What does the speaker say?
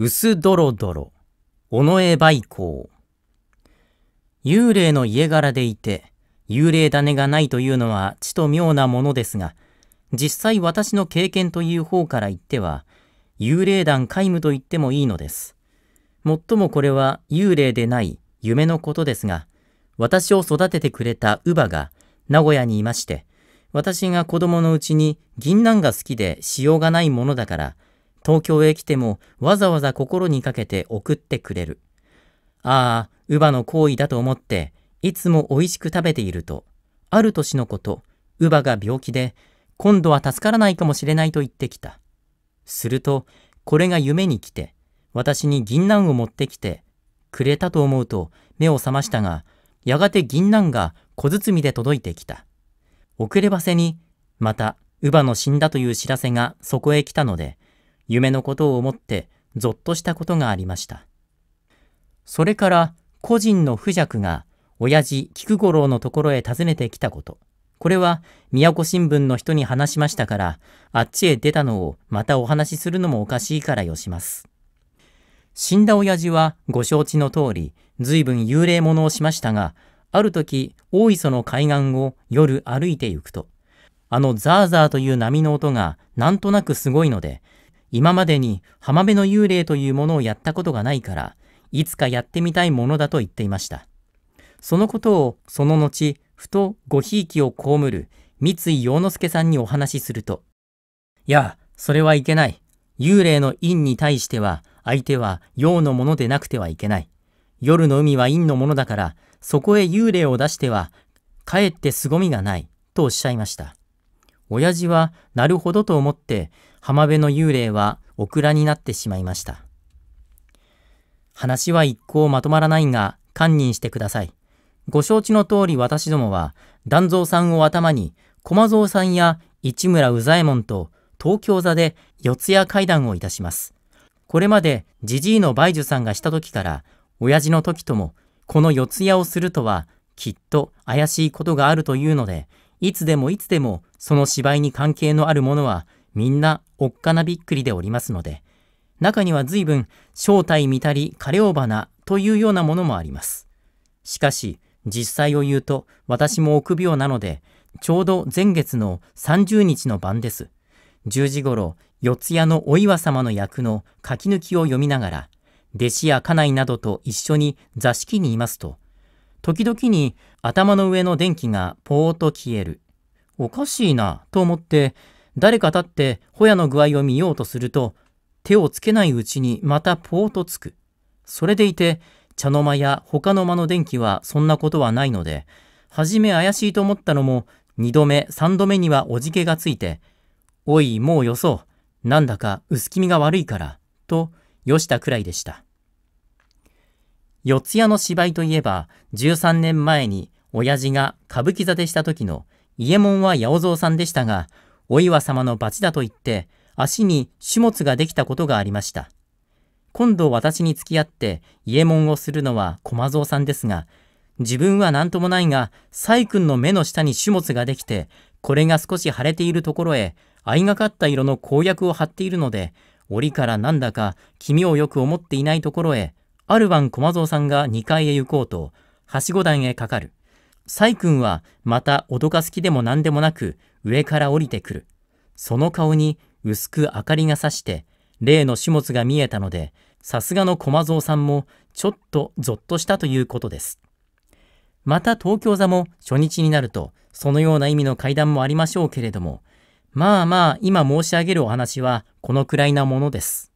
薄ドロドロ、尾上梅光。幽霊の家柄でいて、幽霊種がないというのはちと妙なものですが、実際私の経験という方から言っては、幽霊団皆無と言ってもいいのです。もっともこれは幽霊でない夢のことですが、私を育ててくれた乳母が名古屋にいまして、私が子供のうちに銀杏が好きでしようがないものだから、東京へ来てもわざわざ心にかけて送ってくれる。ああ、乳母の行為だと思って、いつも美味しく食べていると、ある年のこと、乳母が病気で、今度は助からないかもしれないと言ってきた。すると、これが夢に来て、私に銀杏を持ってきて、くれたと思うと目を覚ましたが、やがて銀杏が小包で届いてきた。遅ればせに、また、乳母の死んだという知らせがそこへ来たので、夢のことを思ってぞっとしたことがありました。それから個人の不弱が親父菊五郎のところへ訪ねてきたこと。これは宮古新聞の人に話しましたから、あっちへ出たのをまたお話しするのもおかしいからよします。死んだ親父はご承知の通り、ずいぶん幽霊物をしましたが、ある時、大磯の海岸を夜歩いて行くと、あのザーザーという波の音がなんとなくすごいので、今までに浜辺の幽霊というものをやったことがないから、いつかやってみたいものだと言っていました。そのことをその後、ふとごひいきをこむる三井洋之助さんにお話しすると、いや、それはいけない。幽霊の陰に対しては、相手は陽のものでなくてはいけない。夜の海は陰のものだから、そこへ幽霊を出しては、かえって凄みがない、とおっしゃいました。親父は、なるほどと思って、浜辺の幽霊はオクラになってしまいました。話は一向まとまらないが、堪忍してください。ご承知の通り私どもは、団蔵さんを頭に、駒蔵さんや市村右左衛門と東京座で四谷会談をいたします。これまでじじいの梅樹さんがした時から、親父の時とも、この四谷をするとは、きっと怪しいことがあるというので、いつでもいつでもその芝居に関係のあるものはみんなおっかなびっくりでおりますので、中には随分正体見たり枯れ尾花というようなものもあります。しかし、実際を言うと私も臆病なので、ちょうど前月の30日の晩です。10時ごろ、四谷のお岩様の役の書き抜きを読みながら、弟子や家内などと一緒に座敷にいますと、時々に頭の上の電気がぽーっと消える。おかしいな、と思って、誰か立ってホヤの具合を見ようとすると、手をつけないうちにまたポーとつく。それでいて、茶の間や他の間の電気はそんなことはないので、はじめ怪しいと思ったのも、二度目、三度目にはおじけがついて、おい、もうよそう。なんだか薄気味が悪いから、と、よしたくらいでした。四谷の芝居といえば、13年前に、親父が歌舞伎座でした時の、伊右衛門は八百蔵さんでしたが、お岩様の罰だと言って、足に種物ができたことがありました。今度私に付き合って家門をするのは駒蔵さんですが、自分は何ともないが、細君の目の下に種物ができて、これが少し腫れているところへ、相がかった色の公約を貼っているので、折からなんだか気味をよく思っていないところへ、ある晩駒蔵さんが2階へ行こうと、はしご段へかかる。細君はまた脅かす気でも何でもなく、上から降りてくる。その顔に薄く明かりがさして、例の始物が見えたので、さすがの駒蔵さんもちょっとぞっとしたということです。また東京座も初日になると、そのような意味の会談もありましょうけれども、まあまあ今申し上げるお話はこのくらいなものです。